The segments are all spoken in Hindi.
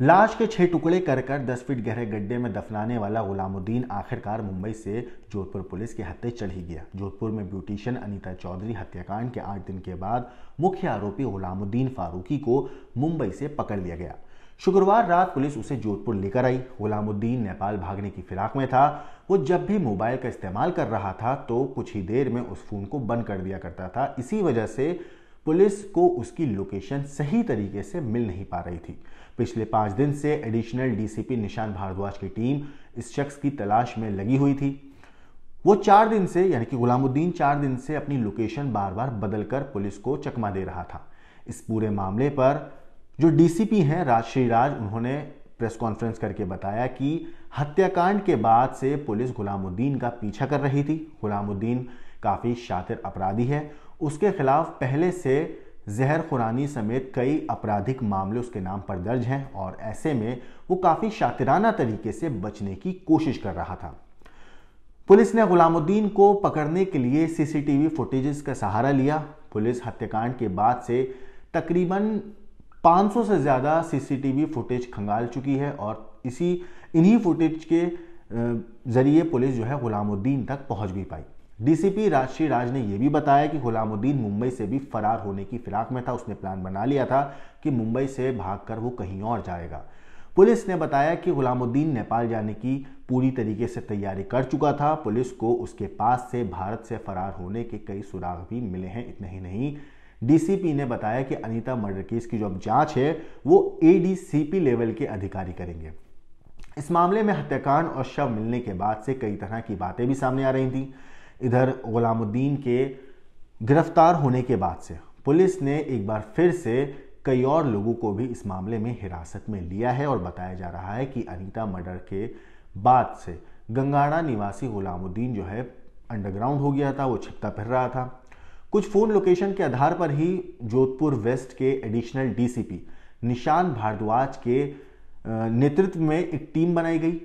लाश के छह टुकड़े कर कर दस फीट गहरे गड्ढे में दफनाने वाला गुलामुद्दीन आखिरकार मुंबई से जोधपुर पुलिस के हत्थे चल ही गया जोधपुर में ब्यूटिशियन अनीता चौधरी हत्याकांड के आठ दिन के बाद मुख्य आरोपी गुलामुद्दीन फारूकी को मुंबई से पकड़ लिया गया शुक्रवार रात पुलिस उसे जोधपुर लेकर आई गुलामुद्दीन नेपाल भागने की फिराक में था वो जब भी मोबाइल का इस्तेमाल कर रहा था तो कुछ ही देर में उस फ़ोन को बंद कर दिया करता था इसी वजह से पुलिस को उसकी लोकेशन सही तरीके से मिल नहीं पा रही थी पिछले पांच दिन से एडिशनल डीसीपी निशान भारद्वाज की टीम इस शख्स की तलाश में लगी हुई थी वो चार दिन से यानी कि गुलामुद्दीन चार दिन से अपनी लोकेशन बार बार बदलकर पुलिस को चकमा दे रहा था इस पूरे मामले पर जो डीसीपी हैं राज श्रीराज उन्होंने प्रेस कॉन्फ्रेंस करके बताया कि हत्याकांड के बाद से पुलिस गुलामुद्दीन का पीछा कर रही थी गुलामुद्दीन काफ़ी शातिर अपराधी है उसके खिलाफ पहले से जहर खुरानी समेत कई आपराधिक मामले उसके नाम पर दर्ज हैं और ऐसे में वो काफ़ी शातिराना तरीके से बचने की कोशिश कर रहा था पुलिस ने गुलामुद्दीन को पकड़ने के लिए सीसीटीवी फुटेजेस का सहारा लिया पुलिस हत्याकांड के बाद से तकरीबन 500 से ज़्यादा सीसीटीवी फुटेज खंगाल चुकी है और इसी इन्हीं फुटेज के ज़रिए पुलिस जो है गुलामुद्दीन तक पहुंच भी पाई डीसीपी राशि राज ने यह भी बताया कि गुलामुद्दीन मुंबई से भी फरार होने की फिराक में था उसने प्लान बना लिया था कि मुंबई से भागकर वो कहीं और जाएगा पुलिस ने बताया कि गुलामुद्दीन नेपाल जाने की पूरी तरीके से तैयारी कर चुका था पुलिस को उसके पास से भारत से फरार होने के कई सुराग भी मिले हैं इतने ही नहीं डीसीपी ने बताया कि अनीता मर्डर केस की जो अब जांच है वो एडीसीपी लेवल के अधिकारी करेंगे इस मामले में हत्याकांड और शव मिलने के बाद से कई तरह की बातें भी सामने आ रही थी इधर गुलामुद्दीन के गिरफ्तार होने के बाद से पुलिस ने एक बार फिर से कई और लोगों को भी इस मामले में हिरासत में लिया है और बताया जा रहा है कि अनीता मर्डर के बाद से गंगाड़ा निवासी गुलामुद्दीन जो है अंडरग्राउंड हो गया था वो छिपता फिर रहा था कुछ फ़ोन लोकेशन के आधार पर ही जोधपुर वेस्ट के एडिशनल डीसीपी निशान भारद्वाज के नेतृत्व में एक टीम बनाई गई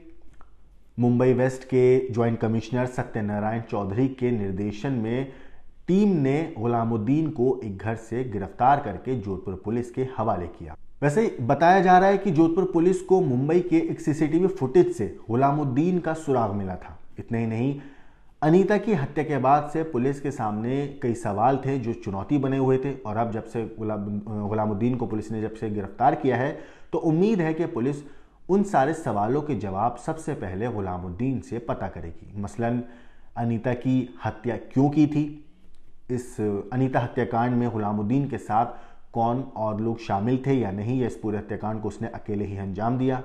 मुंबई वेस्ट के ज्वाइंट कमिश्नर सत्यनारायण चौधरी के निर्देशन में टीम ने गुलामुद्दीन को एक घर से गिरफ्तार करके जोधपुर पुलिस के हवाले किया वैसे बताया जा रहा है कि जोधपुर पुलिस को मुंबई के एक सीसीटीवी फुटेज से गुलामुद्दीन का सुराग मिला था इतना ही नहीं अनीता की हत्या के बाद से पुलिस के सामने कई सवाल थे जो चुनौती बने हुए थे और अब जब से गुलाम गुलामुद्दीन को पुलिस ने जब से गिरफ्तार किया है तो उम्मीद है कि पुलिस उन सारे सवालों के जवाब सबसे पहले गुलामुद्दीन से पता करेगी मसलन अनीता की हत्या क्यों की थी इस अनीता हत्याकांड में गुलामुद्दीन के साथ कौन और लोग शामिल थे या नहीं या इस पूरे हत्याकांड को उसने अकेले ही अंजाम दिया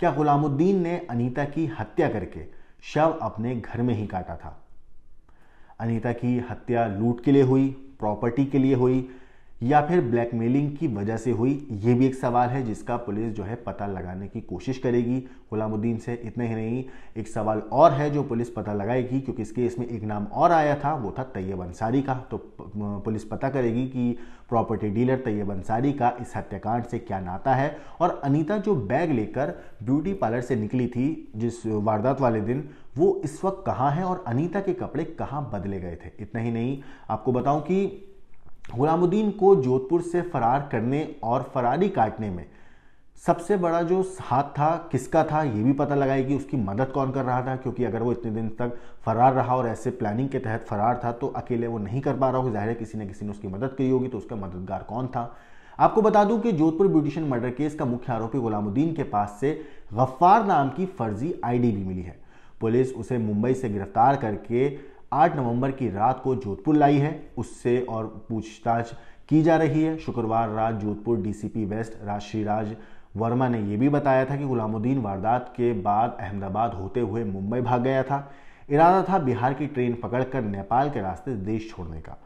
क्या गुलामुद्दीन ने अनीता की हत्या करके शव अपने घर में ही काटा था अनीता की हत्या लूट के लिए हुई प्रॉपर्टी के लिए हुई या फिर ब्लैकमेलिंग की वजह से हुई ये भी एक सवाल है जिसका पुलिस जो है पता लगाने की कोशिश करेगी गुलामुद्दीन से इतने ही नहीं एक सवाल और है जो पुलिस पता लगाएगी क्योंकि इसके इसमें एक नाम और आया था वो था तैयब अंसारी का तो पुलिस पता करेगी कि प्रॉपर्टी डीलर तैयब अंसारी का इस हत्याकांड से क्या नाता है और अनीता जो बैग लेकर ब्यूटी पार्लर से निकली थी जिस वारदात वाले दिन वो इस वक्त कहाँ है और अनीता के कपड़े कहाँ बदले गए थे इतना ही नहीं आपको बताऊं कि गुलामुद्दीन को जोधपुर से फरार करने और फरारी काटने में सबसे बड़ा जो हाथ था किसका था ये भी पता लगाएगी उसकी मदद कौन कर रहा था क्योंकि अगर वो इतने दिन तक फरार रहा और ऐसे प्लानिंग के तहत फरार था तो अकेले वो नहीं कर पा रहा होगा जाहिर है किसी ने किसी ने उसकी मदद की होगी तो उसका मददगार कौन था आपको बता दूं कि जोधपुर ब्यूटिशन मर्डर केस का मुख्य आरोपी गुलामुद्दीन के पास से गफ्फार नाम की फर्जी आईडी भी मिली है पुलिस उसे मुंबई से गिरफ्तार करके आठ नवंबर की रात को जोधपुर लाई है उससे और पूछताछ की जा रही है शुक्रवार रात जोधपुर डीसीपी वेस्ट राजश्रीराज वर्मा ने यह भी बताया था कि गुलामुद्दीन वारदात के बाद अहमदाबाद होते हुए मुंबई भाग गया था इरादा था बिहार की ट्रेन पकड़कर नेपाल के रास्ते देश छोड़ने का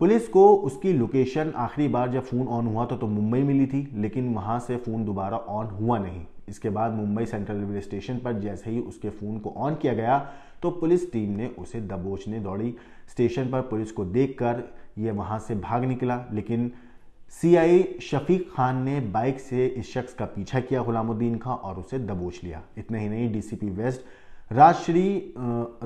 पुलिस को उसकी लोकेशन आखिरी बार जब फ़ोन ऑन हुआ था तो, तो मुंबई मिली थी लेकिन वहाँ से फ़ोन दोबारा ऑन हुआ नहीं इसके बाद मुंबई सेंट्रल रेलवे स्टेशन पर जैसे ही उसके फ़ोन को ऑन किया गया तो पुलिस टीम ने उसे दबोचने दौड़ी स्टेशन पर पुलिस को देखकर यह वहाँ से भाग निकला लेकिन सीआई शफीक खान ने बाइक से इस शख्स का पीछा किया गुलामुद्दीन का और उसे दबोच लिया इतना ही नहीं डीसीपी वेस्ट राजश्री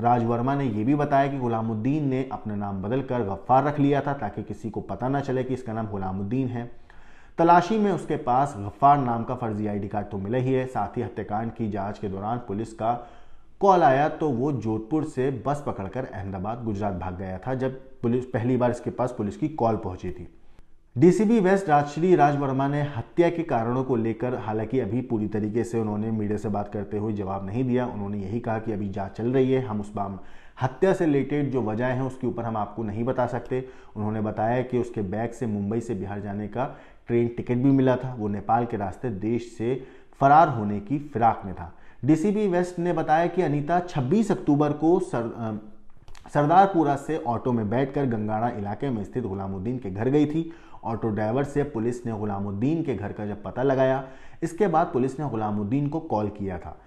राजवर्मा ने यह भी बताया कि गुलामुद्दीन ने अपना नाम बदलकर गफ्फार रख लिया था ताकि किसी को पता ना चले कि इसका नाम गुलामुद्दीन है तलाशी में उसके पास गफ्फार नाम का फर्जी आईडी कार्ड तो मिला ही है साथ ही हत्याकांड की जांच के दौरान पुलिस का कॉल आया तो वो जोधपुर से बस पकड़कर अहमदाबाद गुजरात भाग गया था जब पुलिस पहली बार इसके पास पुलिस की कॉल पहुंची थी डीसीबी वेस्ट राजश्री राजवर्मा ने हत्या के कारणों को लेकर हालांकि अभी पूरी तरीके से उन्होंने मीडिया से बात करते हुए जवाब नहीं दिया उन्होंने यही कहा कि अभी जांच चल रही है हम उस बाम हत्या से रिलेटेड जो वजह है उसके ऊपर हम आपको नहीं बता सकते उन्होंने बताया कि उसके बैग से मुंबई से बिहार जाने का ट्रेन टिकट भी मिला था वो नेपाल के रास्ते देश से फरार होने की फिराक में था डीसीबी वेस्ट ने बताया कि अनीता 26 अक्टूबर को सर, सरदारपुरा से ऑटो में बैठकर गंगाड़ा इलाके में स्थित गुलामुद्दीन के घर गई थी ऑटो ड्राइवर से पुलिस ने गुलामुद्दीन के घर का जब पता लगाया इसके बाद पुलिस ने गुलामुद्दीन को कॉल किया था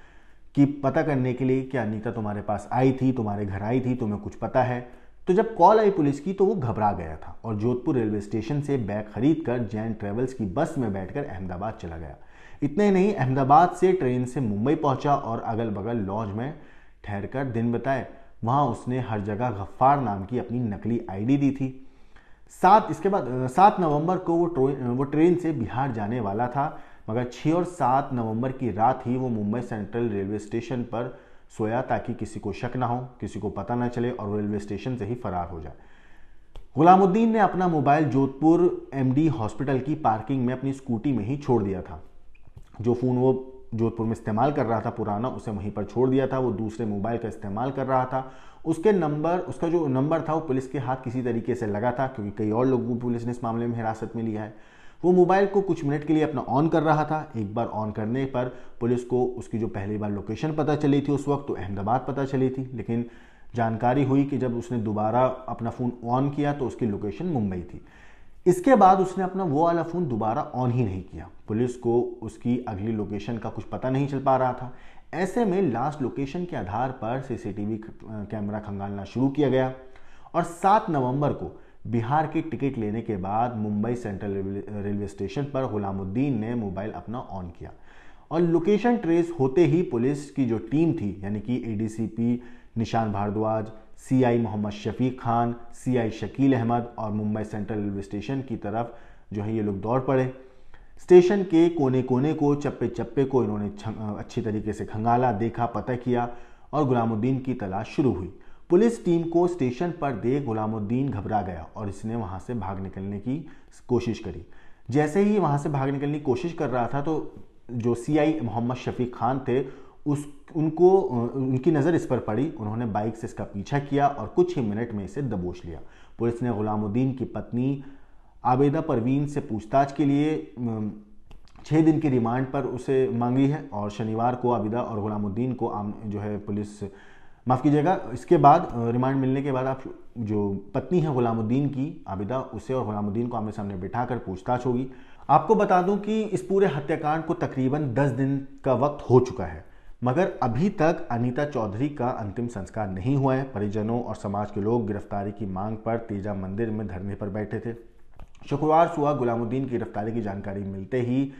कि पता करने के लिए कि अनीता तुम्हारे पास आई थी तुम्हारे घर आई थी तुम्हें कुछ पता है तो जब कॉल आई पुलिस की तो वो घबरा गया था और जोधपुर रेलवे स्टेशन से बैग खरीद कर जैन ट्रेवल्स की बस में बैठकर अहमदाबाद चला गया इतने नहीं अहमदाबाद से ट्रेन से मुंबई पहुंचा और अगल बगल लॉज में ठहर कर दिन बताए वहाँ उसने हर जगह गफ्फार नाम की अपनी नकली आईडी दी थी सात इसके बाद सात नवंबर को वो ट्रेन वो ट्रेन से बिहार जाने वाला था मगर छः और सात नवंबर की रात ही वो मुंबई सेंट्रल रेलवे स्टेशन पर सोया ताकि किसी को शक ना हो किसी को पता ना चले और रेलवे स्टेशन से ही फरार हो जाए गुलामुद्दीन ने अपना मोबाइल जोधपुर एमडी हॉस्पिटल की पार्किंग में अपनी स्कूटी में ही छोड़ दिया था जो फ़ोन वो जोधपुर में इस्तेमाल कर रहा था पुराना उसे वहीं पर छोड़ दिया था वो दूसरे मोबाइल का इस्तेमाल कर रहा था उसके नंबर उसका जो नंबर था वो पुलिस के हाथ किसी तरीके से लगा था क्योंकि कई और लोगों को पुलिस ने इस मामले में हिरासत में लिया है वो मोबाइल को कुछ मिनट के लिए अपना ऑन कर रहा था एक बार ऑन करने पर पुलिस को उसकी जो पहली बार लोकेशन पता चली थी उस वक्त तो अहमदाबाद पता चली थी लेकिन जानकारी हुई कि जब उसने दोबारा अपना फ़ोन ऑन किया तो उसकी लोकेशन मुंबई थी इसके बाद उसने अपना वो वाला फ़ोन दोबारा ऑन ही नहीं किया पुलिस को उसकी अगली लोकेशन का कुछ पता नहीं चल पा रहा था ऐसे में लास्ट लोकेशन के आधार पर सीसीटीवी कैमरा खंगालना शुरू किया गया और 7 नवंबर को बिहार की टिकट लेने के बाद मुंबई सेंट्रल रेलवे स्टेशन पर गुलामुद्दीन ने मोबाइल अपना ऑन किया और लोकेशन ट्रेस होते ही पुलिस की जो टीम थी यानी कि ADCP Nishan Bhardwaj CI Mohammad Shafiq Khan CI Shakeel Ahmed और मुंबई सेंट्रल रेलवे स्टेशन की तरफ जो है ये लोग दौड़ पड़े स्टेशन के कोने कोने को चप्पे चप्पे को इन्होंने अच्छी तरीके से खंगाला देखा पता किया और गुलामुद्दीन की तलाश शुरू हुई पुलिस टीम को स्टेशन पर देख गुलामुद्दीन घबरा गया और इसने वहाँ से भाग निकलने की कोशिश करी जैसे ही वहाँ से भाग निकलने की कोशिश कर रहा था तो जो सीआई मोहम्मद शफीक खान थे उस उनको उनकी नज़र इस पर पड़ी उन्होंने बाइक से इसका पीछा किया और कुछ ही मिनट में इसे दबोच लिया पुलिस ने गुलामुद्दीन की पत्नी आबेदा परवीन से पूछताछ के लिए छः दिन की रिमांड पर उसे मांगी है और शनिवार को आबिदा और गुलामुद्दीन को आम जो है पुलिस माफ़ कीजिएगा इसके बाद रिमांड मिलने के बाद आप जो पत्नी है गुलामुद्दीन की आबिदा उसे और गुलामुद्दीन को आमने सामने बिठा कर पूछताछ होगी आपको बता दूं कि इस पूरे हत्याकांड को तकरीबन 10 दिन का वक्त हो चुका है मगर अभी तक अनीता चौधरी का अंतिम संस्कार नहीं हुआ है परिजनों और समाज के लोग गिरफ्तारी की मांग पर तेजा मंदिर में धरने पर बैठे थे शुक्रवार सुबह गुलामुद्दीन की गिरफ्तारी की जानकारी मिलते ही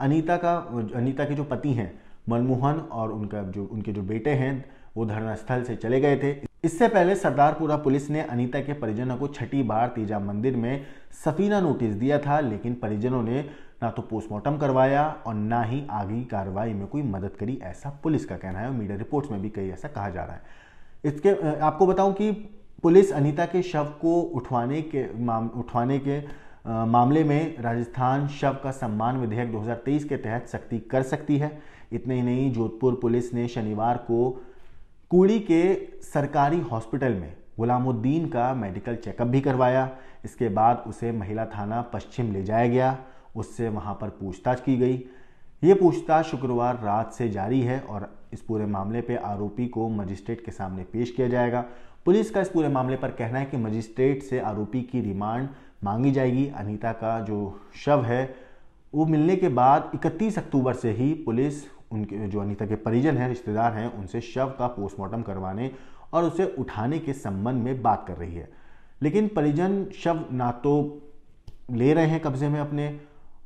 अनीता का अनीता के जो पति हैं मनमोहन और उनका जो उनके जो बेटे हैं वो धरनास्थल से चले गए थे इससे पहले सरदारपुरा पुलिस ने अनीता के परिजनों को छठी बार तेजा मंदिर में सफीना नोटिस दिया था लेकिन परिजनों ने ना तो पोस्टमार्टम करवाया और ना ही आगे कार्रवाई में कोई मदद करी ऐसा पुलिस का कहना है और मीडिया रिपोर्ट्स में भी कई ऐसा कहा जा रहा है इसके आपको बताऊं कि पुलिस अनीता के शव को उठवाने के माम उठवाने के आ, मामले में राजस्थान शव का सम्मान विधेयक 2023 के तहत सख्ती कर सकती है इतने ही नहीं जोधपुर पुलिस ने शनिवार को कूड़ी के सरकारी हॉस्पिटल में गुलामुद्दीन का मेडिकल चेकअप भी करवाया इसके बाद उसे महिला थाना पश्चिम ले जाया गया उससे वहाँ पर पूछताछ की गई ये पूछताछ शुक्रवार रात से जारी है और इस पूरे मामले पे आरोपी को मजिस्ट्रेट के सामने पेश किया जाएगा पुलिस का इस पूरे मामले पर कहना है कि मजिस्ट्रेट से आरोपी की रिमांड मांगी जाएगी अनीता का जो शव है वो मिलने के बाद 31 अक्टूबर से ही पुलिस उनके जो अनीता के परिजन हैं रिश्तेदार हैं उनसे शव का पोस्टमार्टम करवाने और उसे उठाने के संबंध में बात कर रही है लेकिन परिजन शव ना तो ले रहे हैं कब्जे में अपने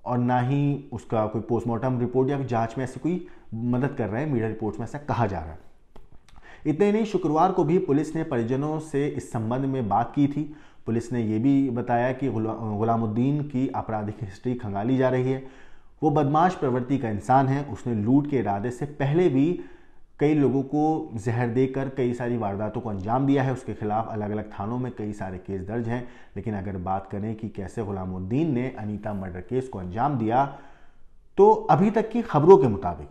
और ना ही उसका कोई पोस्टमार्टम रिपोर्ट या जांच में ऐसी कोई मदद कर रहे हैं मीडिया रिपोर्ट्स में ऐसा कहा जा रहा है इतने नहीं शुक्रवार को भी पुलिस ने परिजनों से इस संबंध में बात की थी पुलिस ने यह भी बताया कि गुलामुद्दीन की आपराधिक हिस्ट्री खंगाली जा रही है वो बदमाश प्रवृत्ति का इंसान है उसने लूट के इरादे से पहले भी कई लोगों को जहर देकर कई सारी वारदातों को अंजाम दिया है उसके खिलाफ अलग अलग थानों में कई सारे केस दर्ज हैं लेकिन अगर बात करें कि कैसे गुलामुद्दीन ने अनीता मर्डर केस को अंजाम दिया तो अभी तक की खबरों के मुताबिक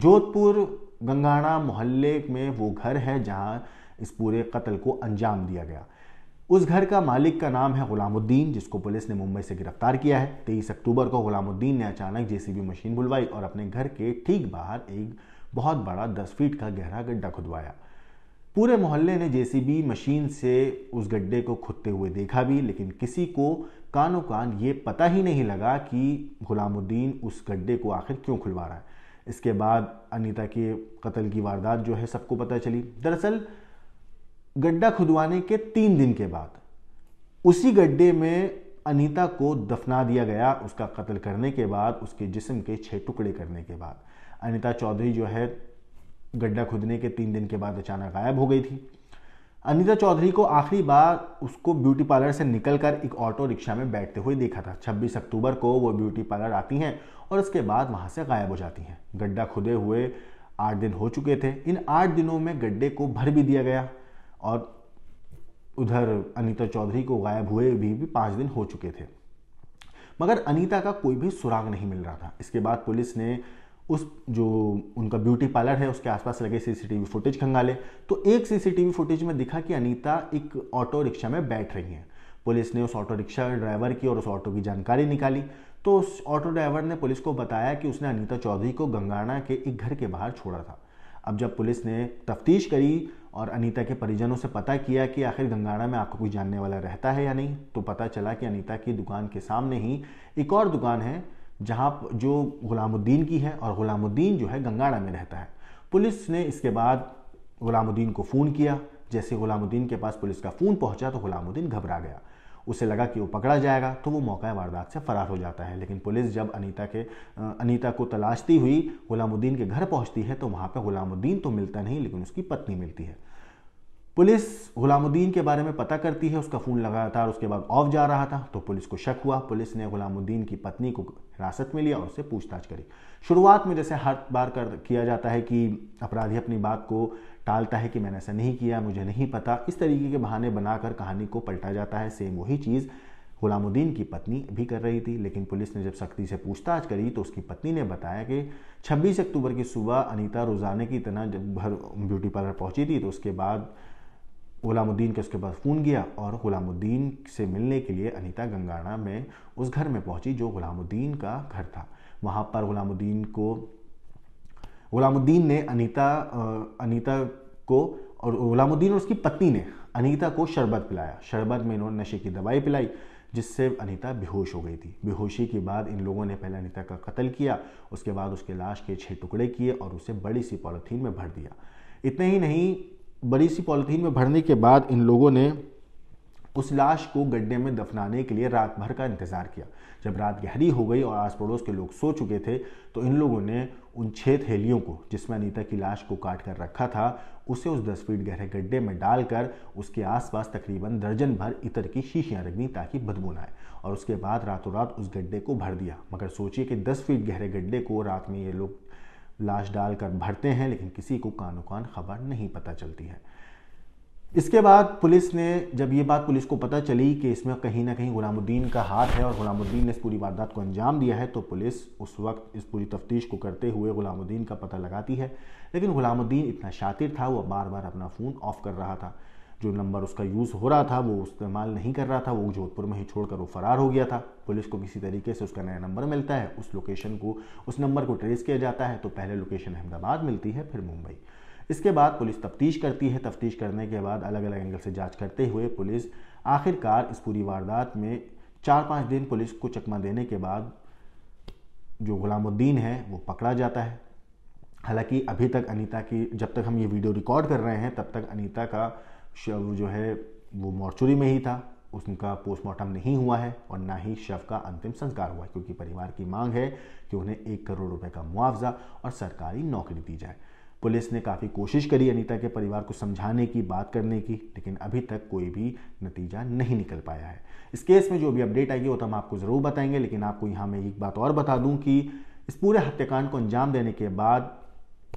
जोधपुर गंगाणा मोहल्ले में वो घर है जहाँ इस पूरे कत्ल को अंजाम दिया गया उस घर का मालिक का नाम है गुलामुद्दीन जिसको पुलिस ने मुंबई से गिरफ्तार किया है तेईस अक्टूबर को गुलामुद्दीन ने अचानक जेसीबी मशीन बुलवाई और अपने घर के ठीक बाहर एक बहुत बड़ा दस फीट का गहरा गड्ढा खुदवाया पूरे मोहल्ले ने जेसीबी मशीन से उस गड्ढे को खुदते हुए देखा भी लेकिन किसी को कानो कान ये पता ही नहीं लगा कि गुलामुद्दीन उस गड्ढे को आखिर क्यों खुलवा रहा है इसके बाद अनीता के कत्ल की वारदात जो है सबको पता चली दरअसल गड्ढा खुदवाने के तीन दिन के बाद उसी गड्ढे में अनीता को दफना दिया गया उसका कत्ल करने के बाद उसके जिस्म के छह टुकड़े करने के बाद अनीता चौधरी जो है गड्ढा खुदने के तीन दिन के बाद अचानक गायब हो गई थी अनिता चौधरी को आखिरी बार उसको ब्यूटी पार्लर से निकलकर एक ऑटो रिक्शा में बैठते हुए देखा था 26 अक्टूबर को वो ब्यूटी पार्लर आती हैं और उसके बाद वहाँ से गायब हो जाती हैं गड्ढा खुदे हुए आठ दिन हो चुके थे इन आठ दिनों में गड्ढे को भर भी दिया गया और उधर अनीता चौधरी को गायब हुए भी, भी पाँच दिन हो चुके थे मगर अनीता का कोई भी सुराग नहीं मिल रहा था इसके बाद पुलिस ने उस जो उनका ब्यूटी पार्लर है उसके आसपास लगे सीसीटीवी फुटेज खंगाले तो एक सीसीटीवी फुटेज में दिखा कि अनीता एक ऑटो रिक्शा में बैठ रही हैं पुलिस ने उस ऑटो रिक्शा ड्राइवर की और उस ऑटो की जानकारी निकाली तो उस ऑटो ड्राइवर ने पुलिस को बताया कि उसने अनीता चौधरी को गंगाना के एक घर के बाहर छोड़ा था अब जब पुलिस ने तफ्तीश करी और अनीता के परिजनों से पता किया कि आखिर गंगाना में आपको कोई जानने वाला रहता है या नहीं तो पता चला कि अनीता की दुकान के सामने ही एक और दुकान है जहाँ जो गुलामुद्दीन की है और गुलामुद्दीन जो है गंगाड़ा में रहता है पुलिस ने इसके बाद गुलामुद्दीन को फ़ोन किया जैसे गुलामुद्दीन के पास पुलिस का फ़ोन पहुंचा तो गुलामुद्दीन घबरा गया उसे लगा कि वो पकड़ा जाएगा तो वो मौका वारदात से फरार हो जाता है लेकिन पुलिस जब अनीता के अनीता को तलाशती हुई गुलामुद्दीन के घर पहुंचती है तो वहाँ पर गुलामुद्दीन तो मिलता नहीं लेकिन उसकी पत्नी मिलती है पुलिस गुलामुद्दीन के बारे में पता करती है उसका फ़ोन लगातार उसके बाद ऑफ जा रहा था तो पुलिस को शक हुआ पुलिस ने गुलामुद्दीन की पत्नी को हिरासत में लिया और उससे पूछताछ करी शुरुआत में जैसे हर बार कर किया जाता है कि अपराधी अपनी बात को टालता है कि मैंने ऐसा नहीं किया मुझे नहीं पता इस तरीके के बहाने बनाकर कहानी को पलटा जाता है सेम वही चीज़ गुलामुद्दीन की पत्नी भी कर रही थी लेकिन पुलिस ने जब सख्ती से पूछताछ करी तो उसकी पत्नी ने बताया कि 26 अक्टूबर की सुबह अनीता रोजाने की तरह जब घर ब्यूटी पार्लर पहुंची थी तो उसके बाद गुलामुद्दीन के उसके पास फ़ोन गया और गुलामुद्दीन से मिलने के लिए अनीता गंगाणा में उस घर में पहुंची जो गुलामुद्दीन का घर था वहाँ पर गुलामुद्दीन को गुलामुद्दीन ने अनीता अनीता को और गुलामुद्दीन और उसकी पत्नी ने अनीता को शरबत पिलाया शरबत में इन्होंने नशे की दवाई पिलाई जिससे अनीता बेहोश हो गई थी बेहोशी के बाद इन लोगों ने पहले अनीता का कत्ल किया उसके बाद उसके लाश के छः टुकड़े किए और उसे बड़ी सी पॉलीथीन में भर दिया इतने ही नहीं बड़ी सी पॉलीथीन में भरने के बाद इन लोगों ने उस लाश को गड्ढे में दफनाने के लिए रात भर का इंतज़ार किया जब रात गहरी हो गई और आस पड़ोस के लोग सो चुके थे तो इन लोगों ने उन छह थैलियों को जिसमें अनीता की लाश को काट कर रखा था उसे उस दस फीट गहरे गड्ढे में डालकर उसके आसपास तकरीबन दर्जन भर इतर की शीशियाँ रख दी ताकि बदबू ना आए और उसके बाद रातों रात उस गड्ढे को भर दिया मगर सोचिए कि दस फीट गहरे गड्ढे को रात में ये लोग लाश डालकर भरते हैं लेकिन किसी को कानो कान खबर नहीं पता चलती है इसके बाद पुलिस ने जब ये बात पुलिस को पता चली कि इसमें कहीं ना कहीं गुलामुद्दीन का हाथ है और गुलामुद्दीन ने इस पूरी वारदात को अंजाम दिया है तो पुलिस उस वक्त इस पूरी तफ्तीश को करते हुए गुलामुद्दीन का पता लगाती है लेकिन गुलामुद्दीन इतना शातिर था वह बार बार अपना फ़ोन ऑफ कर रहा था जो नंबर उसका यूज़ हो रहा था वो इस्तेमाल नहीं कर रहा था वो जोधपुर में ही छोड़कर वो फरार हो गया था पुलिस को किसी तरीके से उसका नया नंबर मिलता है उस लोकेशन को उस नंबर को ट्रेस किया जाता है तो पहले लोकेशन अहमदाबाद मिलती है फिर मुंबई इसके बाद पुलिस तफ्तीश करती है तफ्तीश करने के बाद अलग अलग एंगल से जाँच करते हुए पुलिस आखिरकार इस पूरी वारदात में चार पाँच दिन पुलिस को चकमा देने के बाद जो गुलामुद्दीन है वो पकड़ा जाता है हालांकि अभी तक अनीता की जब तक हम ये वीडियो रिकॉर्ड कर रहे हैं तब तक अनीता का शव जो है वो मॉर्चुरी में ही था उसका पोस्टमार्टम नहीं हुआ है और ना ही शव का अंतिम संस्कार हुआ है क्योंकि परिवार की मांग है कि उन्हें एक करोड़ रुपए का मुआवजा और सरकारी नौकरी दी जाए पुलिस ने काफ़ी कोशिश करी अनीता के परिवार को समझाने की बात करने की लेकिन अभी तक कोई भी नतीजा नहीं निकल पाया है इस केस में जो भी अपडेट आएगी वो तो हम आपको ज़रूर बताएंगे लेकिन आपको यहाँ मैं एक बात और बता दूँ कि इस पूरे हत्याकांड को अंजाम देने के बाद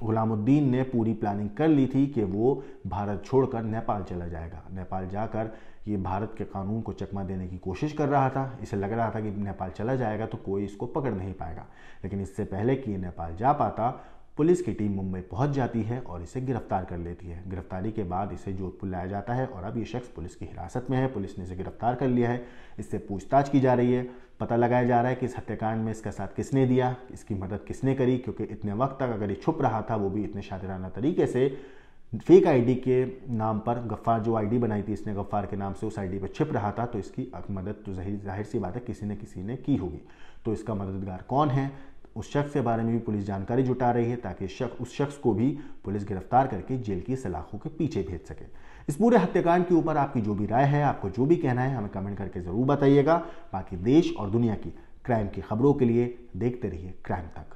गुलामुद्दीन ने पूरी प्लानिंग कर ली थी कि वो भारत छोड़कर नेपाल चला जाएगा नेपाल जाकर ये भारत के कानून को चकमा देने की कोशिश कर रहा था इसे लग रहा था कि नेपाल चला जाएगा तो कोई इसको पकड़ नहीं पाएगा लेकिन इससे पहले कि ये नेपाल जा पाता पुलिस की टीम मुंबई पहुंच जाती है और इसे गिरफ्तार कर लेती है गिरफ्तारी के बाद इसे जोधपुर लाया जाता है और अब ये शख्स पुलिस की हिरासत में है पुलिस ने इसे गिरफ्तार कर लिया है इससे पूछताछ की जा रही है पता लगाया जा रहा है कि इस हत्याकांड में इसका साथ किसने दिया इसकी मदद किसने करी क्योंकि इतने वक्त तक अगर ये छुप रहा था वो भी इतने शातिराना तरीके से फेक आईडी के नाम पर गफ्फार जो आईडी बनाई थी इसने गफ्फार के नाम से उस आईडी पर छिप रहा था तो इसकी मदद तो जाहिर जाहिर सी बात है किसी न किसी ने की होगी तो इसका मददगार कौन है उस शख्स के बारे में भी पुलिस जानकारी जुटा रही है ताकि शख्स उस शख्स को भी पुलिस गिरफ्तार करके जेल की सलाखों के पीछे भेज सके इस पूरे हत्याकांड के ऊपर आपकी जो भी राय है आपको जो भी कहना है हमें कमेंट करके ज़रूर बताइएगा बाकी देश और दुनिया की क्राइम की खबरों के लिए देखते रहिए क्राइम तक